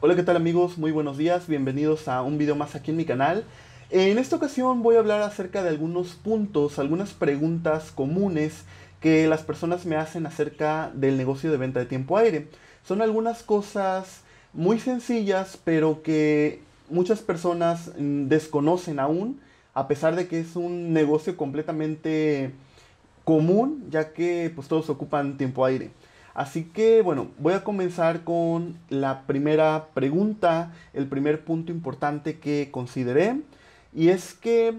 Hola, ¿qué tal amigos? Muy buenos días, bienvenidos a un video más aquí en mi canal. En esta ocasión voy a hablar acerca de algunos puntos, algunas preguntas comunes que las personas me hacen acerca del negocio de venta de tiempo aire. Son algunas cosas muy sencillas, pero que muchas personas mm, desconocen aún, a pesar de que es un negocio completamente común, ya que pues todos ocupan tiempo aire. Así que bueno, voy a comenzar con la primera pregunta, el primer punto importante que consideré, y es que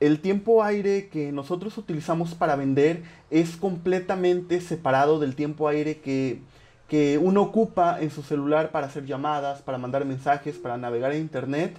el tiempo aire que nosotros utilizamos para vender es completamente separado del tiempo aire que, que uno ocupa en su celular para hacer llamadas, para mandar mensajes, para navegar en internet,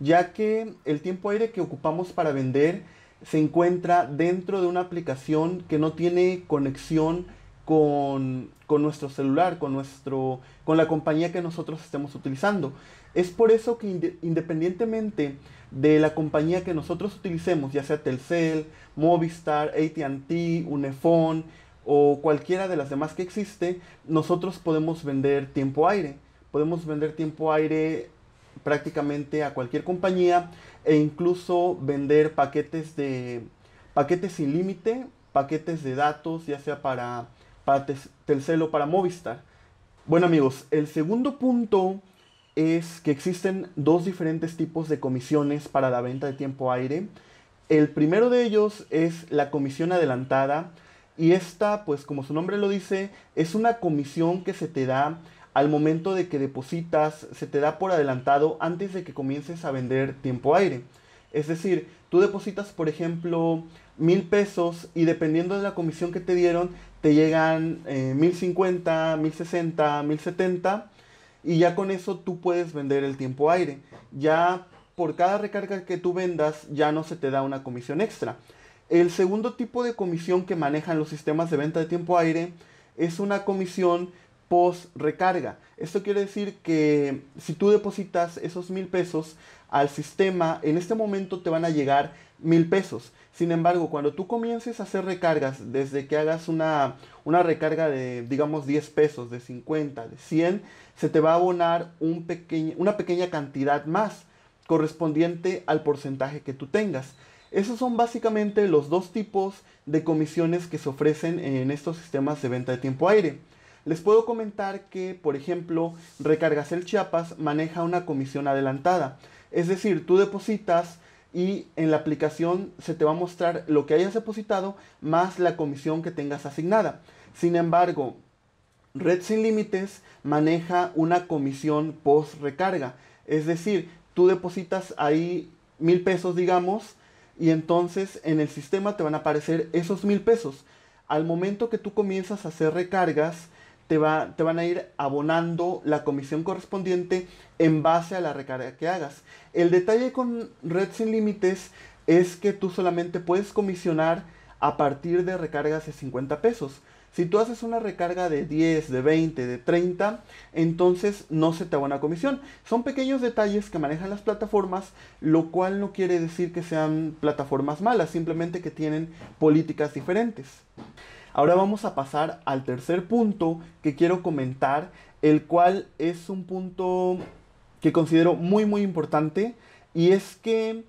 ya que el tiempo aire que ocupamos para vender se encuentra dentro de una aplicación que no tiene conexión con, nuestro celular, con, nuestro, con la compañía que nosotros estemos utilizando. Es por eso que independientemente de la compañía que nosotros utilicemos, ya sea Telcel, Movistar, ATT, Unifone o cualquiera de las demás que existe, nosotros podemos vender tiempo aire. Podemos vender tiempo aire prácticamente a cualquier compañía e incluso vender paquetes de paquetes sin límite, paquetes de datos, ya sea para para Telcel o para Movistar. Bueno amigos, el segundo punto es que existen dos diferentes tipos de comisiones para la venta de tiempo aire. El primero de ellos es la comisión adelantada y esta, pues como su nombre lo dice, es una comisión que se te da al momento de que depositas, se te da por adelantado antes de que comiences a vender tiempo aire. Es decir, tú depositas, por ejemplo, mil pesos y dependiendo de la comisión que te dieron, te llegan eh, mil cincuenta, mil sesenta, mil setenta y ya con eso tú puedes vender el tiempo aire. Ya por cada recarga que tú vendas ya no se te da una comisión extra. El segundo tipo de comisión que manejan los sistemas de venta de tiempo aire es una comisión post recarga. Esto quiere decir que si tú depositas esos mil pesos al sistema, en este momento te van a llegar mil pesos. Sin embargo, cuando tú comiences a hacer recargas, desde que hagas una, recarga de, digamos, 10 pesos, de 50, de 100, se te va a abonar un una pequeña cantidad más correspondiente al porcentaje que tú tengas. Esos son básicamente los dos tipos de comisiones que se ofrecen en estos sistemas de venta de tiempo aire. Les puedo comentar que, por ejemplo, Recargas el Chiapas maneja una comisión adelantada. Es decir, tú depositas y en la aplicación se te va a mostrar lo que hayas depositado más la comisión que tengas asignada. Sin embargo, Red Sin Límites maneja una comisión post recarga. Es decir, tú depositas ahí mil pesos, digamos, y entonces en el sistema te van a aparecer esos mil pesos. Al momento que tú comienzas a hacer recargas, te, van a ir abonando la comisión correspondiente en base a la recarga que hagas. El detalle con Red Sin Límites es que tú solamente puedes comisionar a partir de recargas de 50 pesos. Si tú haces una recarga de 10, de 20, de 30, entonces no se te abona comisión. Son pequeños detalles que manejan las plataformas, lo cual no quiere decir que sean plataformas malas, simplemente que tienen políticas diferentes. Ahora vamos a pasar al tercer punto que quiero comentar, el cual es un punto que considero muy muy importante y es que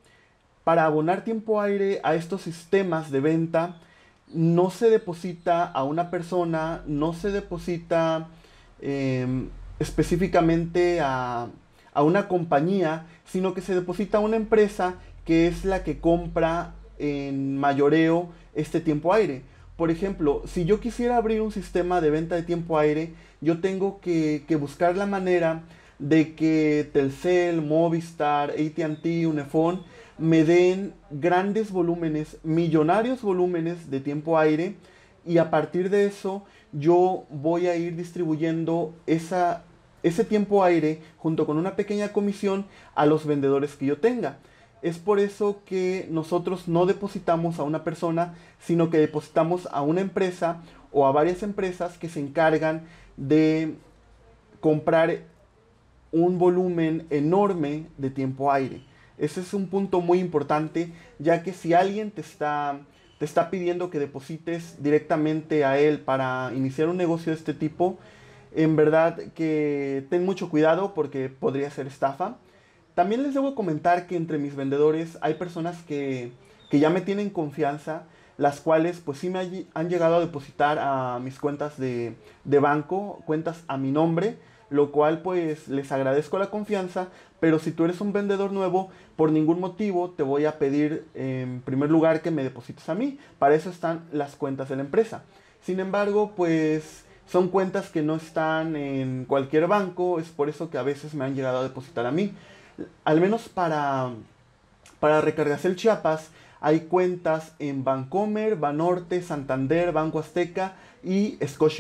para abonar tiempo aire a estos sistemas de venta no se deposita a una persona, no se deposita em, específicamente a, a una compañía, sino que se deposita a una empresa que es la que compra en mayoreo este tiempo aire. Por ejemplo, si yo quisiera abrir un sistema de venta de tiempo aire, yo tengo que, buscar la manera de que Telcel, Movistar, ATT, Unifón me den grandes volúmenes, millonarios volúmenes de tiempo aire y a partir de eso yo voy a ir distribuyendo ese tiempo aire junto con una pequeña comisión a los vendedores que yo tenga. Es por eso que nosotros no depositamos a una persona, sino que depositamos a una empresa o a varias empresas que se encargan de comprar un volumen enorme de tiempo aire. Ese es un punto muy importante, ya que si alguien te está, te está pidiendo que deposites directamente a él para iniciar un negocio de este tipo, en verdad que ten mucho cuidado porque podría ser estafa. También les debo comentar que entre mis vendedores hay personas que, ya me tienen confianza, las cuales pues sí me han llegado a depositar a mis cuentas de, de banco, cuentas a mi nombre, lo cual pues les agradezco la confianza, pero si tú eres un vendedor nuevo, por ningún motivo te voy a pedir en primer lugar que me deposites a mí, para eso están las cuentas de la empresa. Sin embargo, pues son cuentas que no están en cualquier banco, es por eso que a veces me han llegado a depositar a mí al menos para, para el Chiapas, hay cuentas en Bancomer, Banorte, Santander, Banco Azteca y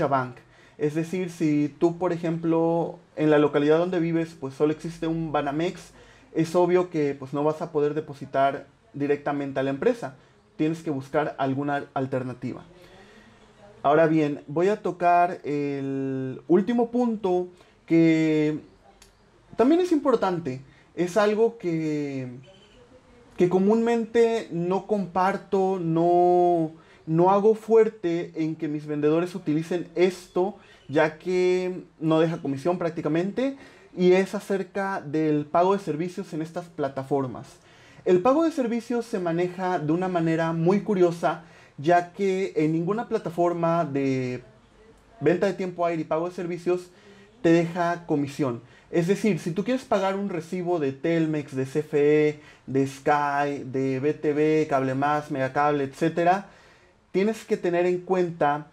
Bank. Es decir, si tú, por ejemplo, en la localidad donde vives, pues solo existe un Banamex, es obvio que pues no vas a poder depositar directamente a la empresa. Tienes que buscar alguna alternativa. Ahora bien, voy a tocar el último punto que también es importante es algo que, que comúnmente no comparto, no, no hago fuerte en que mis vendedores utilicen esto, ya que no deja comisión prácticamente, y es acerca del pago de servicios en estas plataformas. El pago de servicios se maneja de una manera muy curiosa, ya que en ninguna plataforma de venta de tiempo aire y pago de servicios te deja comisión. Es decir, si tú quieres pagar un recibo de Telmex, de CFE, de Sky, de BTV, Cable Más, Megacable, etc., tienes que tener en cuenta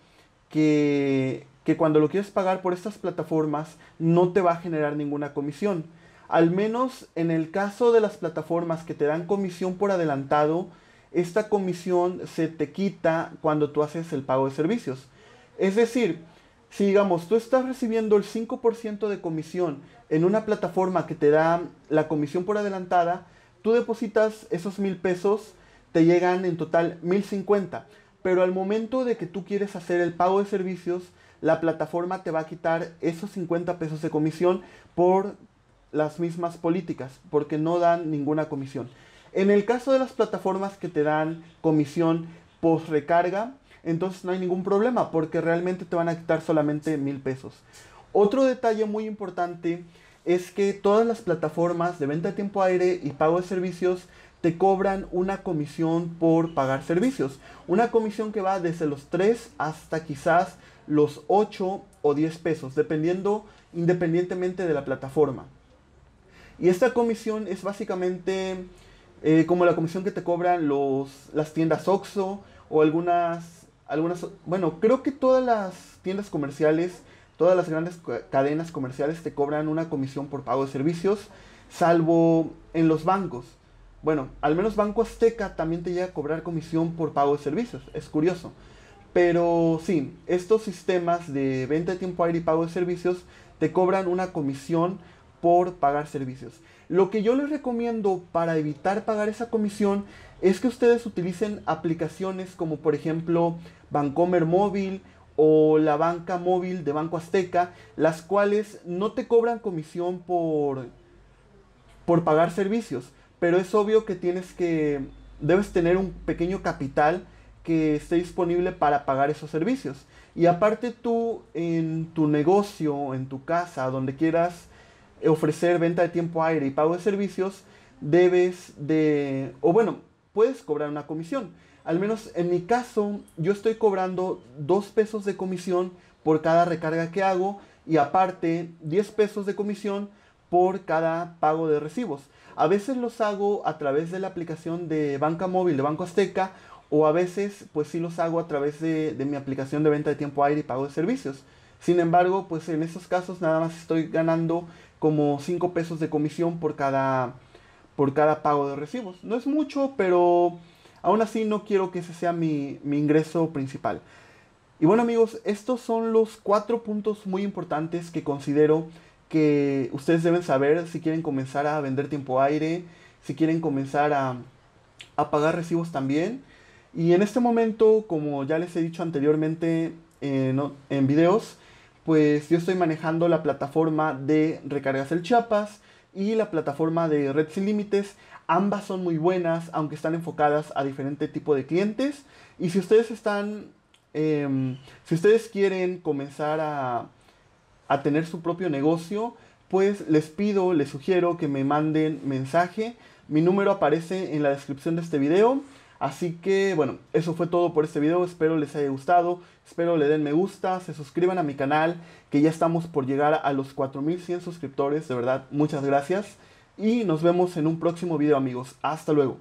que, que cuando lo quieres pagar por estas plataformas no te va a generar ninguna comisión. Al menos en el caso de las plataformas que te dan comisión por adelantado, esta comisión se te quita cuando tú haces el pago de servicios. Es decir, si digamos, tú estás recibiendo el 5% de comisión en una plataforma que te da la comisión por adelantada, tú depositas esos mil pesos, te llegan en total 1050. Pero al momento de que tú quieres hacer el pago de servicios, la plataforma te va a quitar esos 50 pesos de comisión por las mismas políticas, porque no dan ninguna comisión. En el caso de las plataformas que te dan comisión post recarga, entonces no hay ningún problema porque realmente te van a quitar solamente mil pesos. Otro detalle muy importante es que todas las plataformas de venta de tiempo aire y pago de servicios te cobran una comisión por pagar servicios. Una comisión que va desde los 3 hasta quizás los 8 o 10 pesos, dependiendo independientemente de la plataforma. Y esta comisión es básicamente eh, como la comisión que te cobran los, las tiendas OXO o algunas algunas, bueno, creo que todas las tiendas comerciales, todas las grandes cadenas comerciales te cobran una comisión por pago de servicios, salvo en los bancos. Bueno, al menos Banco Azteca también te llega a cobrar comisión por pago de servicios, es curioso. Pero sí, estos sistemas de venta de tiempo aire y pago de servicios te cobran una comisión por pagar servicios. Lo que yo les recomiendo para evitar pagar esa comisión es que ustedes utilicen aplicaciones como por ejemplo Bancomer Móvil o la banca móvil de Banco Azteca, las cuales no te cobran comisión por, por pagar servicios, pero es obvio que tienes que, debes tener un pequeño capital que esté disponible para pagar esos servicios. Y aparte tú en tu negocio, en tu casa, donde quieras ofrecer venta de tiempo aire y pago de servicios, debes de, o bueno, puedes cobrar una comisión. Al menos en mi caso, yo estoy cobrando 2 pesos de comisión por cada recarga que hago y aparte 10 pesos de comisión por cada pago de recibos. A veces los hago a través de la aplicación de banca móvil de Banco Azteca o a veces pues sí los hago a través de, de mi aplicación de venta de tiempo aire y pago de servicios. Sin embargo, pues en estos casos nada más estoy ganando como 5 pesos de comisión por cada, por cada pago de recibos. No es mucho, pero aún así no quiero que ese sea mi, mi ingreso principal. Y bueno amigos, estos son los cuatro puntos muy importantes que considero que ustedes deben saber si quieren comenzar a vender tiempo aire, si quieren comenzar a, a pagar recibos también. Y en este momento, como ya les he dicho anteriormente en, eh, en videos, pues yo estoy manejando la plataforma de Recargas el Chiapas y la plataforma de Red Sin Límites. Ambas son muy buenas, aunque están enfocadas a diferente tipo de clientes. Y si ustedes están, em, si ustedes quieren comenzar a, a tener su propio negocio, pues les pido, les sugiero que me manden mensaje. Mi número aparece en la descripción de este video. Así que bueno, eso fue todo por este video, espero les haya gustado, espero le den me gusta, se suscriban a mi canal, que ya estamos por llegar a los 4100 suscriptores, de verdad, muchas gracias. Y nos vemos en un próximo video amigos, hasta luego.